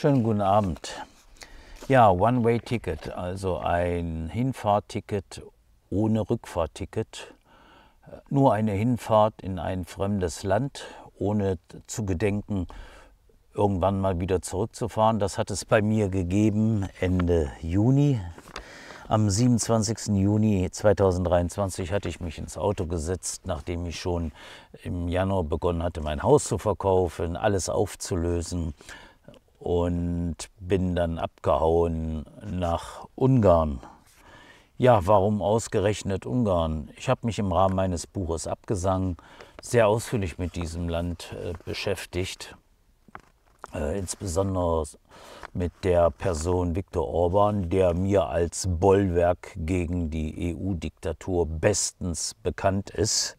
Schönen guten Abend. Ja, One-Way-Ticket, also ein Hinfahrticket ohne Rückfahrticket. Nur eine Hinfahrt in ein fremdes Land, ohne zu gedenken, irgendwann mal wieder zurückzufahren. Das hat es bei mir gegeben Ende Juni. Am 27. Juni 2023 hatte ich mich ins Auto gesetzt, nachdem ich schon im Januar begonnen hatte, mein Haus zu verkaufen, alles aufzulösen und bin dann abgehauen nach Ungarn. Ja, warum ausgerechnet Ungarn? Ich habe mich im Rahmen meines Buches Abgesang sehr ausführlich mit diesem Land äh, beschäftigt, äh, insbesondere mit der Person Viktor Orban, der mir als Bollwerk gegen die EU-Diktatur bestens bekannt ist.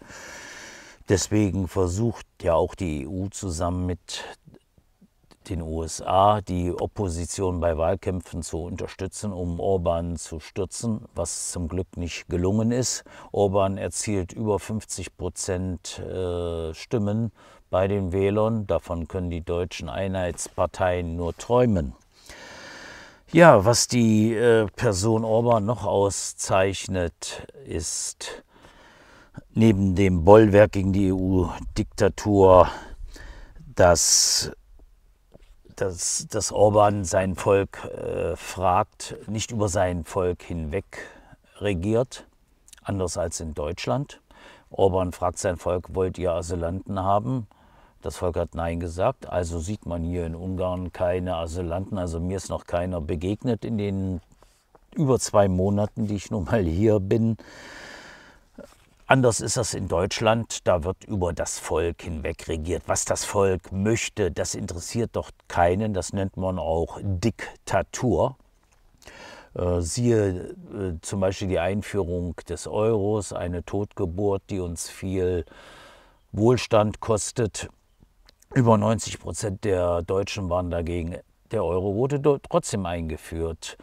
Deswegen versucht ja auch die EU zusammen mit den USA die Opposition bei Wahlkämpfen zu unterstützen, um Orban zu stürzen, was zum Glück nicht gelungen ist. Orban erzielt über 50 Prozent äh, Stimmen bei den Wählern. Davon können die deutschen Einheitsparteien nur träumen. Ja, was die äh, Person Orban noch auszeichnet, ist neben dem Bollwerk gegen die EU-Diktatur, dass dass, dass Orban sein Volk äh, fragt, nicht über sein Volk hinweg regiert, anders als in Deutschland. Orban fragt sein Volk, wollt ihr Asylanten haben? Das Volk hat Nein gesagt. Also sieht man hier in Ungarn keine Asylanten. Also mir ist noch keiner begegnet in den über zwei Monaten, die ich nun mal hier bin. Anders ist das in Deutschland, da wird über das Volk hinweg regiert. Was das Volk möchte, das interessiert doch keinen, das nennt man auch Diktatur. Äh, siehe äh, zum Beispiel die Einführung des Euros, eine Totgeburt, die uns viel Wohlstand kostet. Über 90 Prozent der Deutschen waren dagegen. Der Euro wurde trotzdem eingeführt.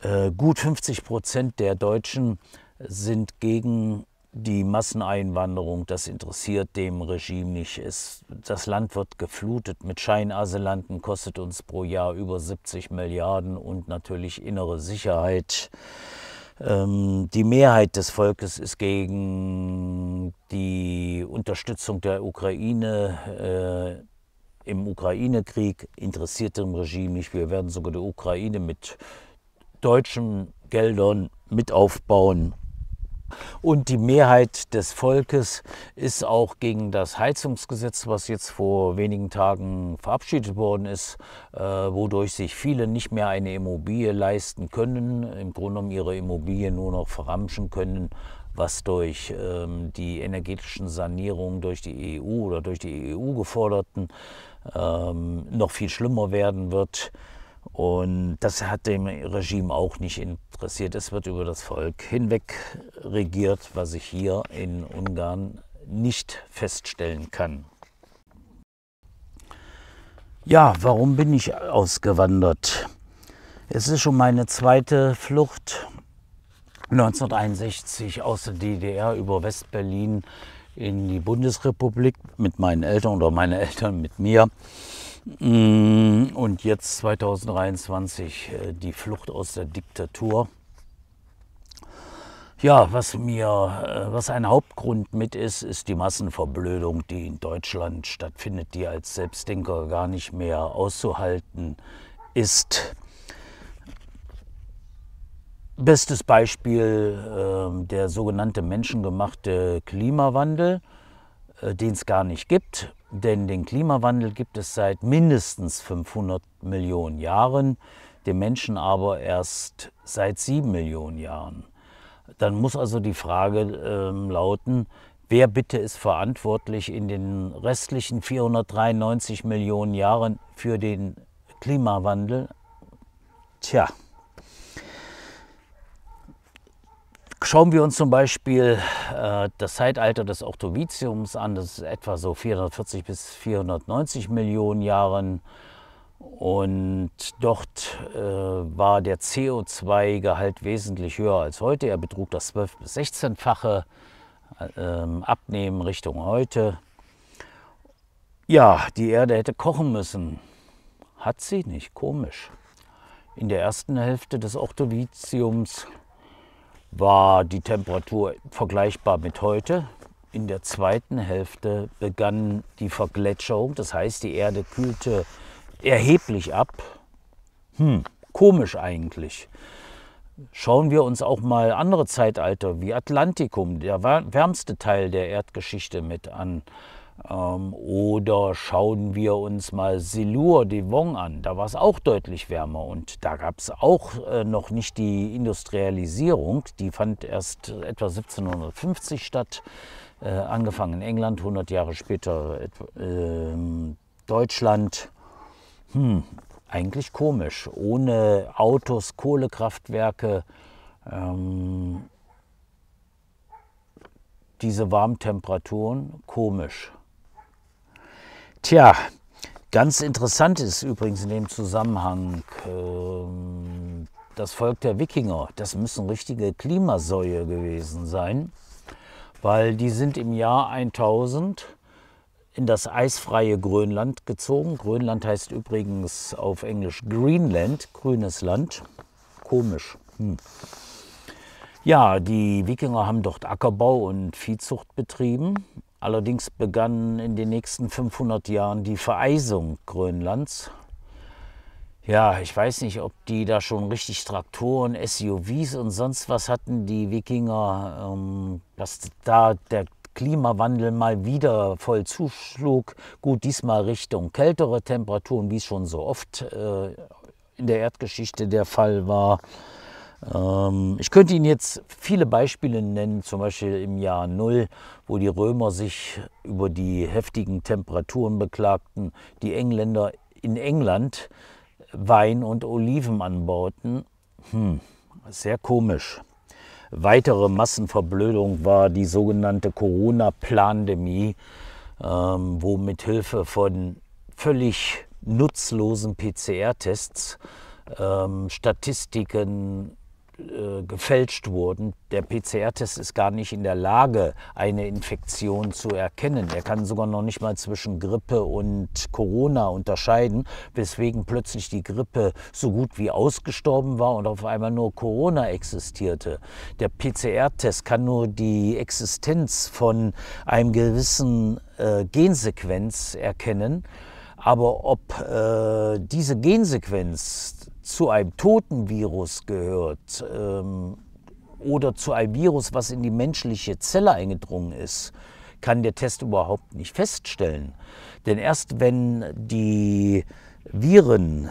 Äh, gut 50 Prozent der Deutschen sind gegen die Masseneinwanderung, das interessiert dem Regime nicht. Es, das Land wird geflutet mit Scheinasylanten, kostet uns pro Jahr über 70 Milliarden und natürlich innere Sicherheit. Ähm, die Mehrheit des Volkes ist gegen die Unterstützung der Ukraine. Äh, im Ukraine-Krieg interessiert dem Regime nicht. Wir werden sogar die Ukraine mit deutschen Geldern mit aufbauen. Und die Mehrheit des Volkes ist auch gegen das Heizungsgesetz, was jetzt vor wenigen Tagen verabschiedet worden ist, äh, wodurch sich viele nicht mehr eine Immobilie leisten können, im Grunde genommen ihre Immobilie nur noch verramschen können, was durch ähm, die energetischen Sanierungen durch die EU oder durch die EU geforderten ähm, noch viel schlimmer werden wird. Und das hat dem Regime auch nicht interessiert. Es wird über das Volk hinweg regiert, was ich hier in Ungarn nicht feststellen kann. Ja, warum bin ich ausgewandert? Es ist schon meine zweite Flucht 1961 aus der DDR über Westberlin in die Bundesrepublik mit meinen Eltern oder meine Eltern mit mir. Mm, und jetzt 2023 äh, die Flucht aus der Diktatur. Ja, was mir, äh, was ein Hauptgrund mit ist, ist die Massenverblödung, die in Deutschland stattfindet, die als Selbstdenker gar nicht mehr auszuhalten ist. Bestes Beispiel ähm, der sogenannte menschengemachte Klimawandel, äh, den es gar nicht gibt denn den Klimawandel gibt es seit mindestens 500 Millionen Jahren, den Menschen aber erst seit 7 Millionen Jahren. Dann muss also die Frage äh, lauten, wer bitte ist verantwortlich in den restlichen 493 Millionen Jahren für den Klimawandel? Tja. Schauen wir uns zum Beispiel äh, das Zeitalter des Ordoviziums an, das ist etwa so 440 bis 490 Millionen Jahre. Und dort äh, war der CO2-Gehalt wesentlich höher als heute. Er betrug das 12- bis 16-fache äh, Abnehmen Richtung heute. Ja, die Erde hätte kochen müssen. Hat sie nicht, komisch. In der ersten Hälfte des Ordoviziums war die Temperatur vergleichbar mit heute. In der zweiten Hälfte begann die Vergletscherung, das heißt die Erde kühlte erheblich ab. Hm, komisch eigentlich. Schauen wir uns auch mal andere Zeitalter wie Atlantikum, der wärmste Teil der Erdgeschichte mit an. Ähm, oder schauen wir uns mal Silur de Vong an, da war es auch deutlich wärmer und da gab es auch äh, noch nicht die Industrialisierung, die fand erst etwa 1750 statt, äh, angefangen in England, 100 Jahre später äh, Deutschland. Hm, eigentlich komisch, ohne Autos, Kohlekraftwerke. Ähm, diese Warmtemperaturen, komisch. Tja, ganz interessant ist übrigens in dem Zusammenhang äh, das Volk der Wikinger. Das müssen richtige Klimasäue gewesen sein, weil die sind im Jahr 1000 in das eisfreie Grönland gezogen. Grönland heißt übrigens auf Englisch Greenland, grünes Land. Komisch. Hm. Ja, die Wikinger haben dort Ackerbau und Viehzucht betrieben Allerdings begann in den nächsten 500 Jahren die Vereisung Grönlands. Ja, ich weiß nicht, ob die da schon richtig Traktoren, SUVs und sonst was hatten, die Wikinger, ähm, dass da der Klimawandel mal wieder voll zuschlug. Gut, diesmal Richtung kältere Temperaturen, wie es schon so oft äh, in der Erdgeschichte der Fall war. Ähm, ich könnte Ihnen jetzt viele Beispiele nennen, zum Beispiel im Jahr Null, wo die Römer sich über die heftigen Temperaturen beklagten, die Engländer in England Wein und Oliven anbauten. Hm, sehr komisch. Weitere Massenverblödung war die sogenannte Corona-Plandemie, ähm, wo mit Hilfe von völlig nutzlosen PCR-Tests ähm, Statistiken äh, gefälscht wurden. Der PCR-Test ist gar nicht in der Lage, eine Infektion zu erkennen. Er kann sogar noch nicht mal zwischen Grippe und Corona unterscheiden, weswegen plötzlich die Grippe so gut wie ausgestorben war und auf einmal nur Corona existierte. Der PCR-Test kann nur die Existenz von einem gewissen äh, Gensequenz erkennen. Aber ob äh, diese Gensequenz zu einem toten Virus gehört ähm, oder zu einem Virus, was in die menschliche Zelle eingedrungen ist, kann der Test überhaupt nicht feststellen. Denn erst wenn die Viren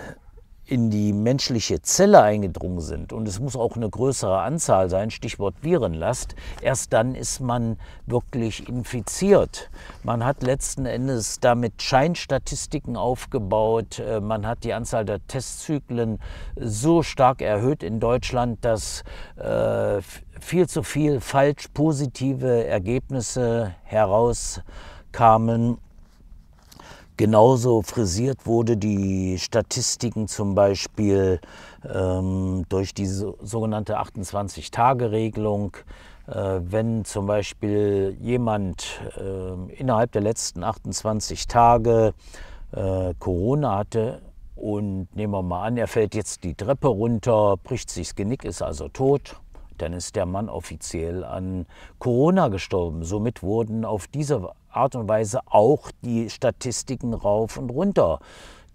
in die menschliche Zelle eingedrungen sind und es muss auch eine größere Anzahl sein, Stichwort Virenlast, erst dann ist man wirklich infiziert. Man hat letzten Endes damit Scheinstatistiken aufgebaut, äh, man hat die Anzahl der Testzyklen so stark erhöht in Deutschland, dass äh, viel zu viel falsch positive Ergebnisse herauskamen Genauso frisiert wurde die Statistiken zum Beispiel ähm, durch die so, sogenannte 28-Tage-Regelung. Äh, wenn zum Beispiel jemand äh, innerhalb der letzten 28 Tage äh, Corona hatte und nehmen wir mal an, er fällt jetzt die Treppe runter, bricht sich das Genick, ist also tot, dann ist der Mann offiziell an Corona gestorben. Somit wurden auf diese Art und Weise auch die Statistiken rauf und runter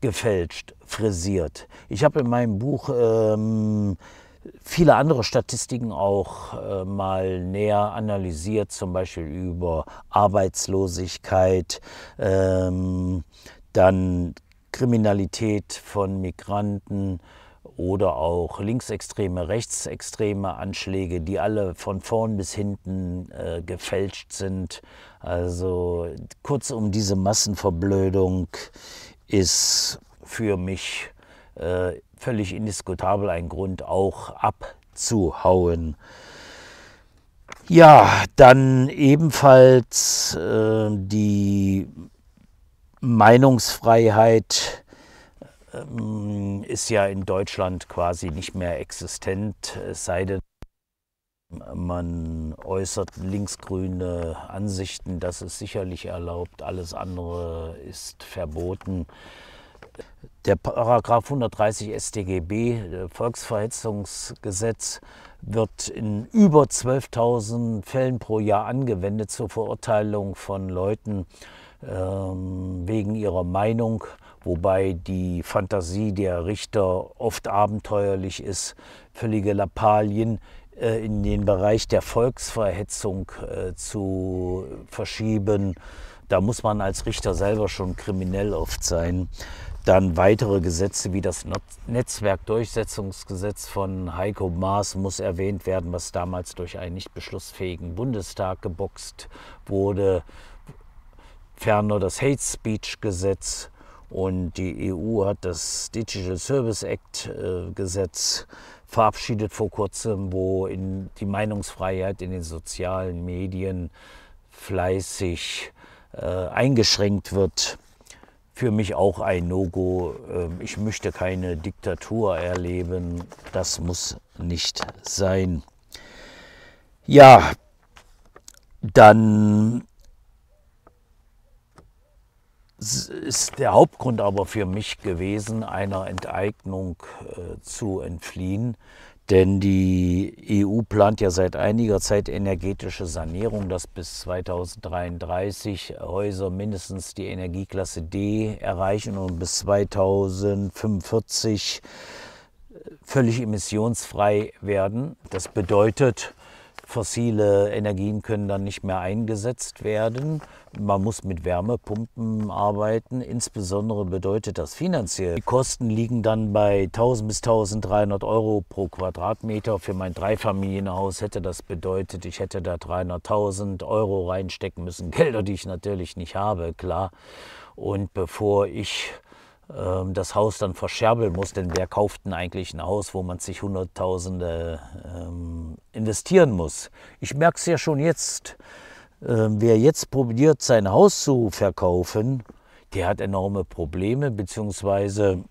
gefälscht, frisiert. Ich habe in meinem Buch ähm, viele andere Statistiken auch äh, mal näher analysiert, zum Beispiel über Arbeitslosigkeit, ähm, dann Kriminalität von Migranten, oder auch linksextreme, rechtsextreme Anschläge, die alle von vorn bis hinten äh, gefälscht sind. Also kurzum, diese Massenverblödung ist für mich äh, völlig indiskutabel ein Grund, auch abzuhauen. Ja, dann ebenfalls äh, die Meinungsfreiheit ähm, ist ja in Deutschland quasi nicht mehr existent, es sei denn, man äußert linksgrüne Ansichten, das ist sicherlich erlaubt, alles andere ist verboten. Der Paragraph 130 StGB, äh, Volksverhetzungsgesetz, wird in über 12.000 Fällen pro Jahr angewendet zur Verurteilung von Leuten ähm, wegen ihrer Meinung, wobei die Fantasie der Richter oft abenteuerlich ist, völlige Lappalien äh, in den Bereich der Volksverhetzung äh, zu verschieben. Da muss man als Richter selber schon kriminell oft sein. Dann weitere Gesetze wie das Netzwerkdurchsetzungsgesetz von Heiko Maas muss erwähnt werden, was damals durch einen nicht beschlussfähigen Bundestag geboxt wurde. Ferner das Hate Speech Gesetz, und die EU hat das Digital Service Act äh, Gesetz verabschiedet vor kurzem, wo in die Meinungsfreiheit in den sozialen Medien fleißig äh, eingeschränkt wird. Für mich auch ein No-Go. Äh, ich möchte keine Diktatur erleben. Das muss nicht sein. Ja, dann ist der Hauptgrund aber für mich gewesen, einer Enteignung äh, zu entfliehen. Denn die EU plant ja seit einiger Zeit energetische Sanierung, dass bis 2033 Häuser mindestens die Energieklasse D erreichen und bis 2045 äh, völlig emissionsfrei werden. Das bedeutet, Fossile Energien können dann nicht mehr eingesetzt werden. Man muss mit Wärmepumpen arbeiten. Insbesondere bedeutet das finanziell. Die Kosten liegen dann bei 1000 bis 1300 Euro pro Quadratmeter. Für mein Dreifamilienhaus hätte das bedeutet, ich hätte da 300.000 Euro reinstecken müssen. Gelder, die ich natürlich nicht habe, klar. Und bevor ich ähm, das Haus dann verscherbeln muss, denn wer kauft denn eigentlich ein Haus, wo man sich Hunderttausende ähm, investieren muss? Ich merke es ja schon jetzt, ähm, wer jetzt probiert, sein Haus zu verkaufen, der hat enorme Probleme, beziehungsweise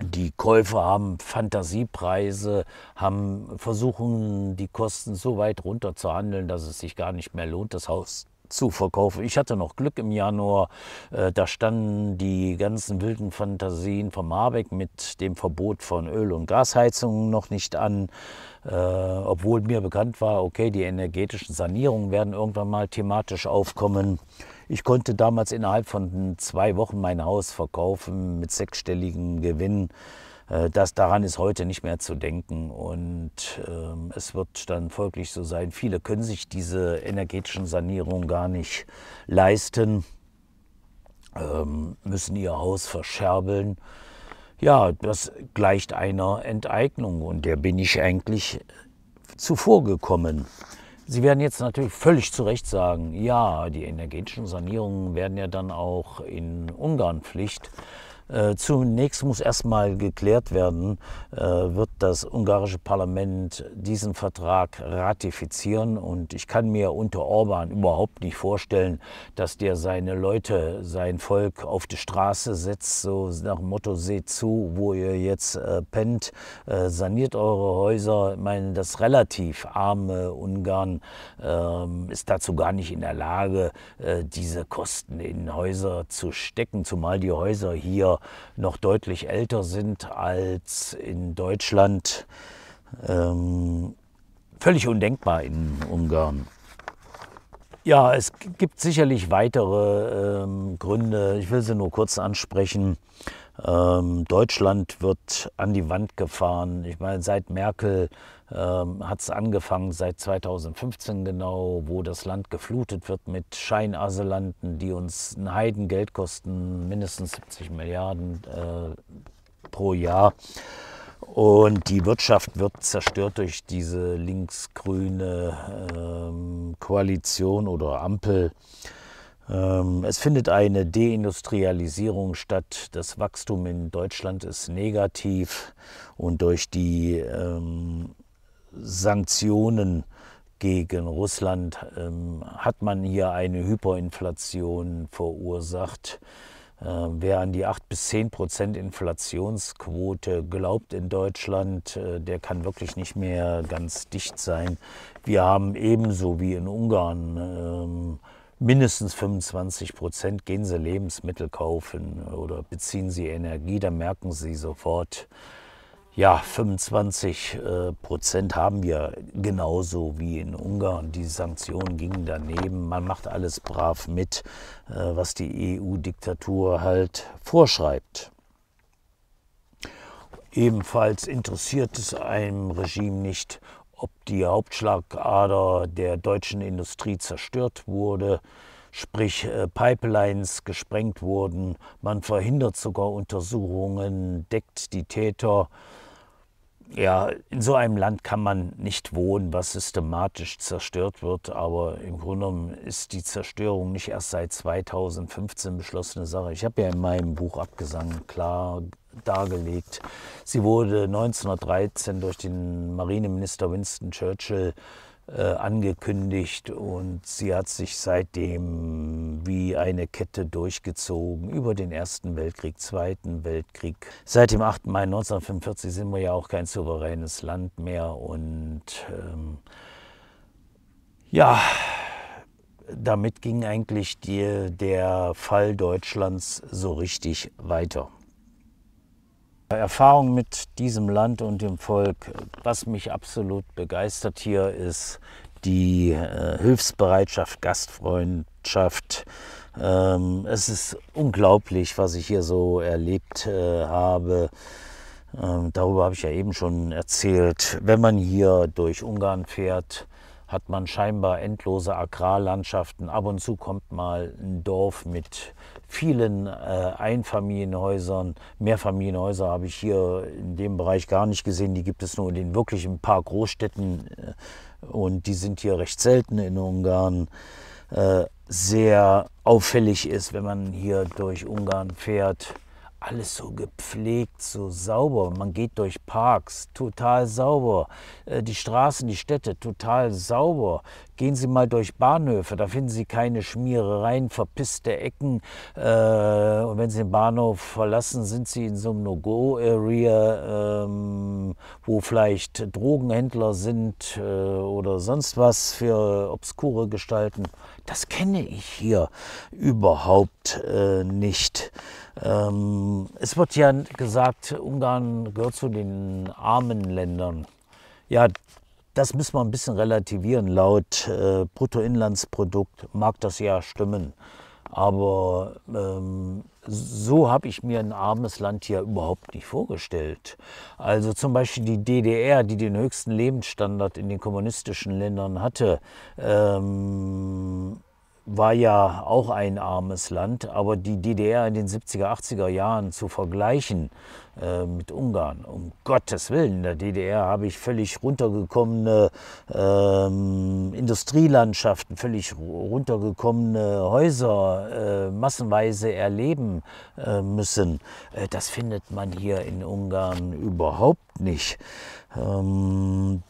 die Käufer haben Fantasiepreise, haben versuchen, die Kosten so weit runterzuhandeln, dass es sich gar nicht mehr lohnt, das Haus zu verkaufen. Ich hatte noch Glück im Januar, äh, da standen die ganzen wilden Fantasien von Habeck mit dem Verbot von Öl- und Gasheizungen noch nicht an. Äh, obwohl mir bekannt war, okay, die energetischen Sanierungen werden irgendwann mal thematisch aufkommen. Ich konnte damals innerhalb von zwei Wochen mein Haus verkaufen mit sechsstelligem Gewinn. Äh, das daran ist heute nicht mehr zu denken. Und ähm, es wird dann folglich so sein, viele können sich diese energetischen Sanierungen gar nicht leisten, ähm, müssen ihr Haus verscherbeln. Ja, das gleicht einer Enteignung und der bin ich eigentlich zuvor gekommen. Sie werden jetzt natürlich völlig zu Recht sagen, ja, die energetischen Sanierungen werden ja dann auch in Ungarn Pflicht. Äh, zunächst muss erstmal geklärt werden, äh, wird das ungarische Parlament diesen Vertrag ratifizieren. Und ich kann mir unter Orban überhaupt nicht vorstellen, dass der seine Leute, sein Volk auf die Straße setzt, so nach dem Motto, seht zu, wo ihr jetzt äh, pennt, äh, saniert eure Häuser. Ich meine, das relativ arme Ungarn ähm, ist dazu gar nicht in der Lage, äh, diese Kosten in Häuser zu stecken, zumal die Häuser hier noch deutlich älter sind als in Deutschland. Ähm, völlig undenkbar in Ungarn. Ja, es gibt sicherlich weitere ähm, Gründe. Ich will sie nur kurz ansprechen. Ähm, Deutschland wird an die Wand gefahren. Ich meine, seit Merkel ähm, hat es angefangen, seit 2015 genau, wo das Land geflutet wird mit Scheinasylanten, die uns ein Heidengeld kosten, mindestens 70 Milliarden äh, pro Jahr. Und die Wirtschaft wird zerstört durch diese linksgrüne ähm, Koalition oder Ampel. Ähm, es findet eine Deindustrialisierung statt. Das Wachstum in Deutschland ist negativ und durch die ähm, Sanktionen gegen Russland ähm, hat man hier eine Hyperinflation verursacht. Ähm, wer an die 8 bis 10 Prozent Inflationsquote glaubt in Deutschland, äh, der kann wirklich nicht mehr ganz dicht sein. Wir haben ebenso wie in Ungarn ähm, mindestens 25 Prozent. Gehen Sie Lebensmittel kaufen oder beziehen Sie Energie, dann merken Sie sofort, ja, 25 äh, Prozent haben wir genauso wie in Ungarn. Die Sanktionen gingen daneben. Man macht alles brav mit, äh, was die EU-Diktatur halt vorschreibt. Ebenfalls interessiert es einem Regime nicht, ob die Hauptschlagader der deutschen Industrie zerstört wurde sprich äh, Pipelines gesprengt wurden. Man verhindert sogar Untersuchungen, deckt die Täter ja, in so einem Land kann man nicht wohnen, was systematisch zerstört wird. Aber im Grunde genommen ist die Zerstörung nicht erst seit 2015 beschlossene Sache. Ich habe ja in meinem Buch Abgesang klar dargelegt. Sie wurde 1913 durch den Marineminister Winston Churchill äh, äh, angekündigt und sie hat sich seitdem wie eine Kette durchgezogen über den Ersten Weltkrieg, Zweiten Weltkrieg. Seit dem 8. Mai 1945 sind wir ja auch kein souveränes Land mehr und ähm, ja, damit ging eigentlich die, der Fall Deutschlands so richtig weiter. Erfahrung mit diesem Land und dem Volk. Was mich absolut begeistert hier ist die äh, Hilfsbereitschaft, Gastfreundschaft. Ähm, es ist unglaublich, was ich hier so erlebt äh, habe. Ähm, darüber habe ich ja eben schon erzählt. Wenn man hier durch Ungarn fährt, hat man scheinbar endlose Agrarlandschaften. Ab und zu kommt mal ein Dorf mit vielen äh, Einfamilienhäusern. Mehrfamilienhäuser habe ich hier in dem Bereich gar nicht gesehen. Die gibt es nur in den wirklich ein paar Großstädten äh, und die sind hier recht selten in Ungarn. Äh, sehr auffällig ist, wenn man hier durch Ungarn fährt alles so gepflegt, so sauber. Man geht durch Parks, total sauber. Äh, die Straßen, die Städte, total sauber. Gehen Sie mal durch Bahnhöfe, da finden Sie keine Schmierereien, verpisste Ecken. Äh, und wenn Sie den Bahnhof verlassen, sind Sie in so einem No-Go-Area, ähm, wo vielleicht Drogenhändler sind äh, oder sonst was für obskure Gestalten. Das kenne ich hier überhaupt nicht. Ähm, es wird ja gesagt, Ungarn gehört zu den armen Ländern. Ja, das müssen wir ein bisschen relativieren. Laut äh, Bruttoinlandsprodukt mag das ja stimmen. Aber ähm, so habe ich mir ein armes Land hier überhaupt nicht vorgestellt. Also zum Beispiel die DDR, die den höchsten Lebensstandard in den kommunistischen Ländern hatte, ähm, war ja auch ein armes Land, aber die DDR in den 70er, 80er Jahren zu vergleichen äh, mit Ungarn, um Gottes Willen, in der DDR habe ich völlig runtergekommene äh, Industrielandschaften, völlig runtergekommene Häuser äh, massenweise erleben äh, müssen. Äh, das findet man hier in Ungarn überhaupt nicht. Ähm,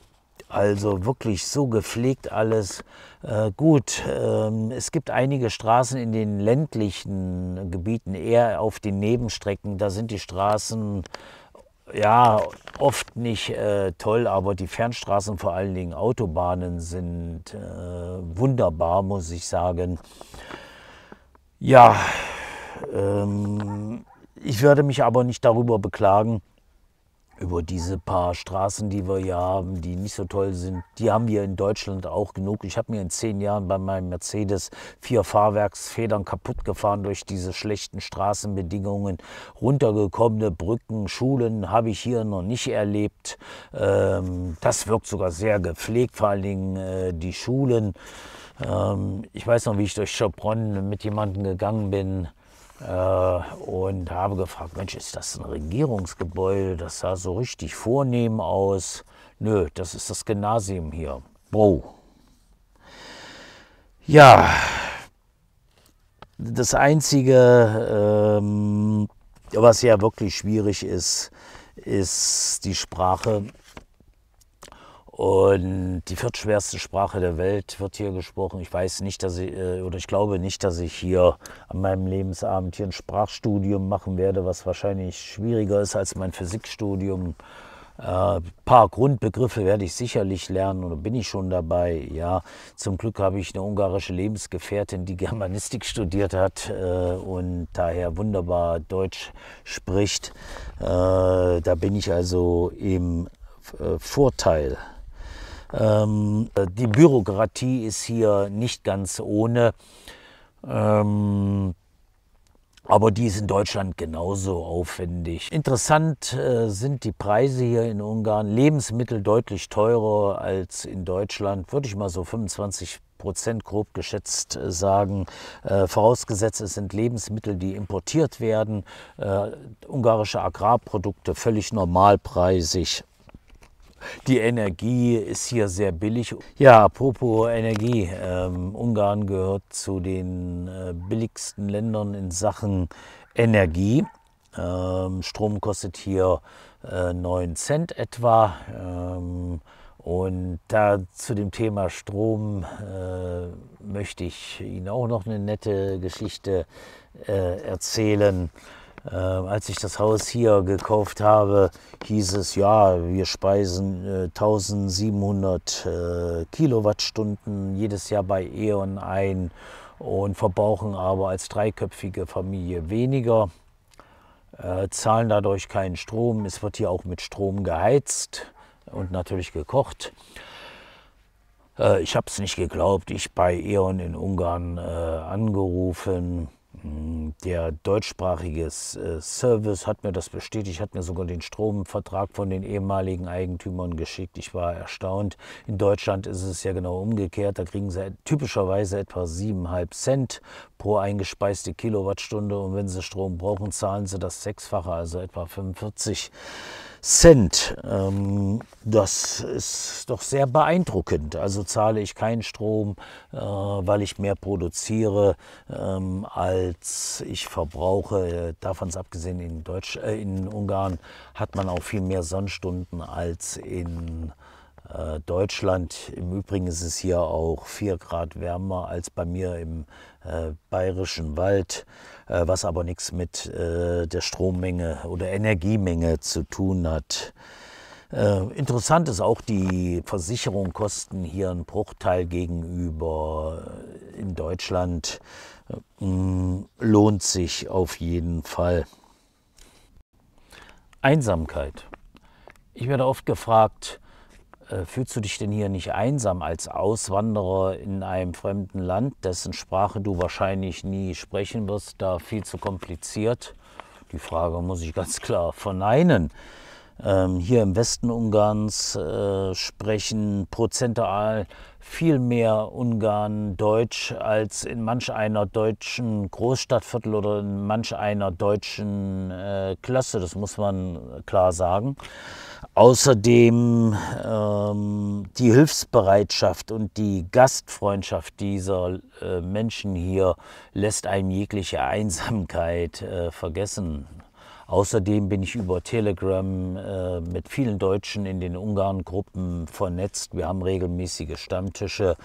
also wirklich so gepflegt alles. Äh, gut, ähm, es gibt einige Straßen in den ländlichen Gebieten, eher auf den Nebenstrecken. Da sind die Straßen ja oft nicht äh, toll, aber die Fernstraßen, vor allen Dingen Autobahnen, sind äh, wunderbar, muss ich sagen. Ja, ähm, ich werde mich aber nicht darüber beklagen über diese paar Straßen, die wir hier haben, die nicht so toll sind, die haben wir in Deutschland auch genug. Ich habe mir in zehn Jahren bei meinem Mercedes vier Fahrwerksfedern kaputt gefahren durch diese schlechten Straßenbedingungen. Runtergekommene Brücken, Schulen habe ich hier noch nicht erlebt. Ähm, das wirkt sogar sehr gepflegt, vor allen Dingen äh, die Schulen. Ähm, ich weiß noch, wie ich durch Schopron mit jemandem gegangen bin äh, und habe gefragt, Mensch, ist das ein Regierungsgebäude? Das sah so richtig vornehm aus. Nö, das ist das Gymnasium hier. Bro. Ja, das Einzige, ähm, was ja wirklich schwierig ist, ist die Sprache. Und die viertschwerste Sprache der Welt wird hier gesprochen. Ich weiß nicht, dass ich, äh, oder ich glaube nicht, dass ich hier an meinem Lebensabend hier ein Sprachstudium machen werde, was wahrscheinlich schwieriger ist als mein Physikstudium. Ein äh, paar Grundbegriffe werde ich sicherlich lernen oder bin ich schon dabei. Ja, zum Glück habe ich eine ungarische Lebensgefährtin, die Germanistik studiert hat äh, und daher wunderbar Deutsch spricht. Äh, da bin ich also im äh, Vorteil. Ähm, die Bürokratie ist hier nicht ganz ohne. Ähm, aber die ist in Deutschland genauso aufwendig. Interessant äh, sind die Preise hier in Ungarn. Lebensmittel deutlich teurer als in Deutschland, würde ich mal so 25 Prozent grob geschätzt äh, sagen. Äh, vorausgesetzt, es sind Lebensmittel, die importiert werden. Äh, ungarische Agrarprodukte völlig normalpreisig. Die Energie ist hier sehr billig. Ja, apropos Energie. Ähm, Ungarn gehört zu den äh, billigsten Ländern in Sachen Energie. Ähm, Strom kostet hier äh, 9 Cent etwa. Ähm, und da zu dem Thema Strom äh, möchte ich Ihnen auch noch eine nette Geschichte äh, erzählen. Äh, als ich das Haus hier gekauft habe, hieß es, ja, wir speisen äh, 1700 äh, Kilowattstunden jedes Jahr bei E.ON ein und verbrauchen aber als dreiköpfige Familie weniger, äh, zahlen dadurch keinen Strom. Es wird hier auch mit Strom geheizt und natürlich gekocht. Äh, ich habe es nicht geglaubt. Ich bei E.ON in Ungarn äh, angerufen hm, der deutschsprachige äh, Service hat mir das bestätigt, hat mir sogar den Stromvertrag von den ehemaligen Eigentümern geschickt. Ich war erstaunt. In Deutschland ist es ja genau umgekehrt. Da kriegen sie typischerweise etwa 7,5 Cent pro eingespeiste Kilowattstunde. Und wenn sie Strom brauchen, zahlen sie das Sechsfache, also etwa 45 Cent. Cent. Ähm, das ist doch sehr beeindruckend. Also zahle ich keinen Strom, äh, weil ich mehr produziere, ähm, als ich verbrauche. Äh, davon ist abgesehen, in, Deutsch, äh, in Ungarn hat man auch viel mehr Sonnenstunden als in äh, Deutschland. Im Übrigen ist es hier auch 4 Grad wärmer als bei mir im äh, bayerischen Wald. Äh, was aber nichts mit äh, der Strommenge oder Energiemenge zu tun hat. Äh, interessant ist auch, die Versicherung kosten hier einen Bruchteil gegenüber in Deutschland. Mm, lohnt sich auf jeden Fall. Einsamkeit. Ich werde oft gefragt, äh, fühlst du dich denn hier nicht einsam als Auswanderer in einem fremden Land, dessen Sprache du wahrscheinlich nie sprechen wirst, da viel zu kompliziert? Die Frage muss ich ganz klar verneinen. Ähm, hier im Westen Ungarns äh, sprechen prozentual viel mehr Ungarn Deutsch als in manch einer deutschen Großstadtviertel oder in manch einer deutschen äh, Klasse, das muss man klar sagen. Außerdem ähm, die Hilfsbereitschaft und die Gastfreundschaft dieser äh, Menschen hier lässt einem jegliche Einsamkeit äh, vergessen. Außerdem bin ich über Telegram äh, mit vielen Deutschen in den Ungarn-Gruppen vernetzt. Wir haben regelmäßige Stammtische,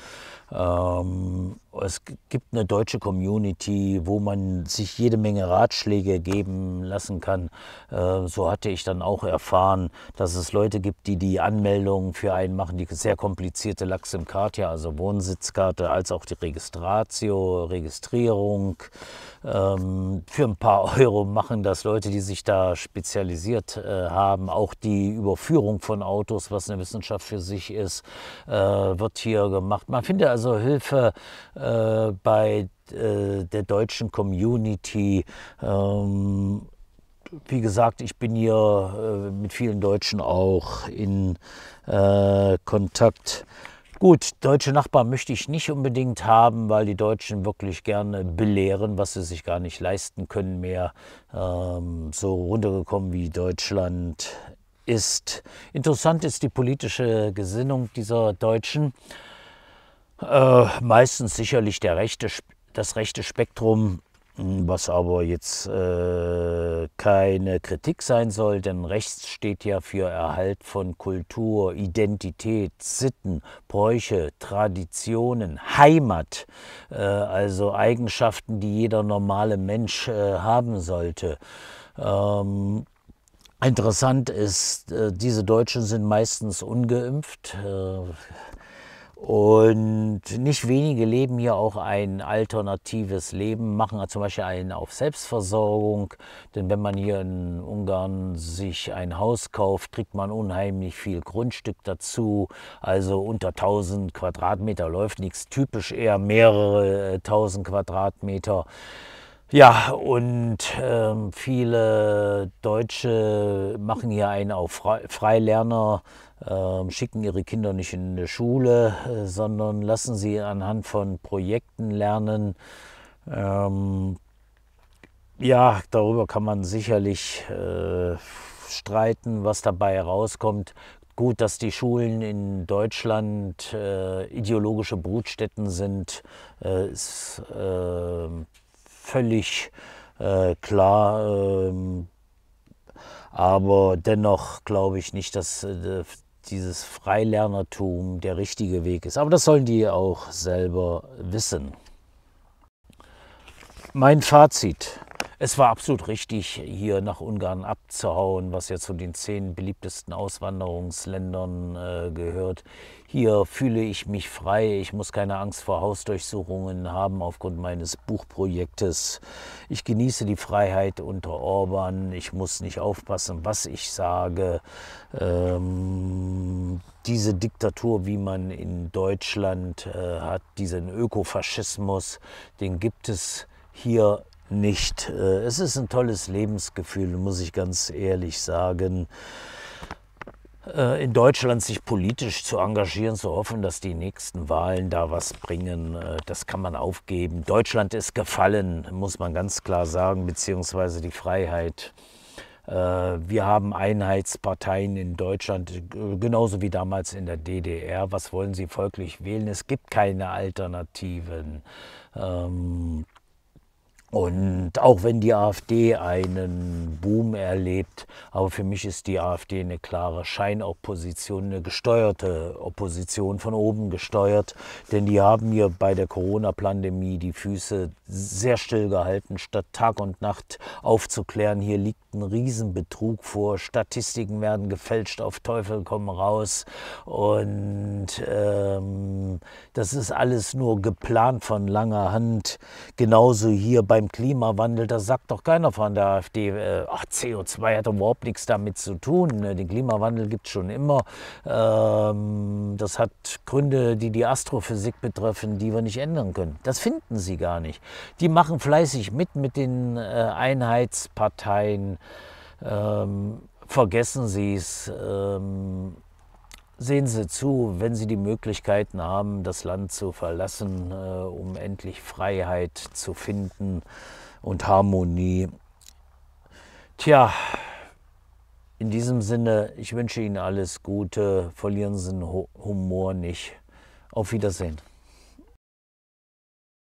ähm, es gibt eine deutsche Community, wo man sich jede Menge Ratschläge geben lassen kann. Äh, so hatte ich dann auch erfahren, dass es Leute gibt, die die Anmeldungen für einen machen, die sehr komplizierte Laximkartia, also Wohnsitzkarte, als auch die Registratio, Registrierung. Ähm, für ein paar Euro machen das Leute, die sich da spezialisiert äh, haben. Auch die Überführung von Autos, was eine Wissenschaft für sich ist, äh, wird hier gemacht. Man findet also also Hilfe äh, bei äh, der deutschen Community. Ähm, wie gesagt, ich bin hier äh, mit vielen Deutschen auch in äh, Kontakt. Gut, deutsche Nachbarn möchte ich nicht unbedingt haben, weil die Deutschen wirklich gerne belehren, was sie sich gar nicht leisten können mehr. Ähm, so runtergekommen wie Deutschland ist. Interessant ist die politische Gesinnung dieser Deutschen. Äh, meistens sicherlich der rechte, das rechte Spektrum, hm, was aber jetzt äh, keine Kritik sein soll, denn rechts steht ja für Erhalt von Kultur, Identität, Sitten, Bräuche, Traditionen, Heimat, äh, also Eigenschaften, die jeder normale Mensch äh, haben sollte. Ähm, interessant ist, äh, diese Deutschen sind meistens ungeimpft und nicht wenige leben hier auch ein alternatives Leben, machen zum Beispiel einen auf Selbstversorgung. Denn wenn man hier in Ungarn sich ein Haus kauft, kriegt man unheimlich viel Grundstück dazu. Also unter 1000 Quadratmeter läuft nichts, typisch eher mehrere 1000 äh, Quadratmeter. Ja, und ähm, viele Deutsche machen hier einen auf Freilerner ähm, schicken ihre Kinder nicht in eine Schule, äh, sondern lassen sie anhand von Projekten lernen. Ähm, ja, darüber kann man sicherlich äh, streiten, was dabei herauskommt. Gut, dass die Schulen in Deutschland äh, ideologische Brutstätten sind, äh, ist ähm, völlig äh, klar. Ähm, aber dennoch glaube ich nicht, dass dieses Freilernertum der richtige Weg ist. Aber das sollen die auch selber wissen. Mein Fazit. Es war absolut richtig, hier nach Ungarn abzuhauen, was ja zu den zehn beliebtesten Auswanderungsländern äh, gehört. Hier fühle ich mich frei. Ich muss keine Angst vor Hausdurchsuchungen haben aufgrund meines Buchprojektes. Ich genieße die Freiheit unter Orban. Ich muss nicht aufpassen, was ich sage. Ähm, diese Diktatur, wie man in Deutschland äh, hat, diesen Ökofaschismus, den gibt es hier nicht. Äh, es ist ein tolles Lebensgefühl, muss ich ganz ehrlich sagen äh, in Deutschland sich politisch zu engagieren, zu hoffen, dass die nächsten Wahlen da was bringen, äh, das kann man aufgeben. Deutschland ist gefallen, muss man ganz klar sagen, beziehungsweise die Freiheit. Äh, wir haben Einheitsparteien in Deutschland, äh, genauso wie damals in der DDR. Was wollen sie folglich wählen? Es gibt keine Alternativen. Ähm, und auch wenn die AfD einen Boom erlebt, aber für mich ist die AfD eine klare Scheinopposition, eine gesteuerte Opposition von oben gesteuert. Denn die haben mir bei der Corona-Pandemie die Füße sehr still gehalten, statt Tag und Nacht aufzuklären. Hier liegt ein Riesenbetrug vor. Statistiken werden gefälscht, auf Teufel kommen raus. Und ähm, das ist alles nur geplant von langer Hand. Genauso hier beim Klimawandel, das sagt doch keiner von der AfD. Äh, ach, CO2 hat überhaupt nichts damit zu tun. Ne? Den Klimawandel gibt es schon immer. Ähm, das hat Gründe, die die Astrophysik betreffen, die wir nicht ändern können. Das finden sie gar nicht. Die machen fleißig mit mit den äh, Einheitsparteien. Ähm, vergessen sie es. Ähm, sehen Sie zu, wenn Sie die Möglichkeiten haben, das Land zu verlassen, äh, um endlich Freiheit zu finden und Harmonie. Tja, in diesem Sinne, ich wünsche Ihnen alles Gute, verlieren Sie den Humor nicht. Auf Wiedersehen.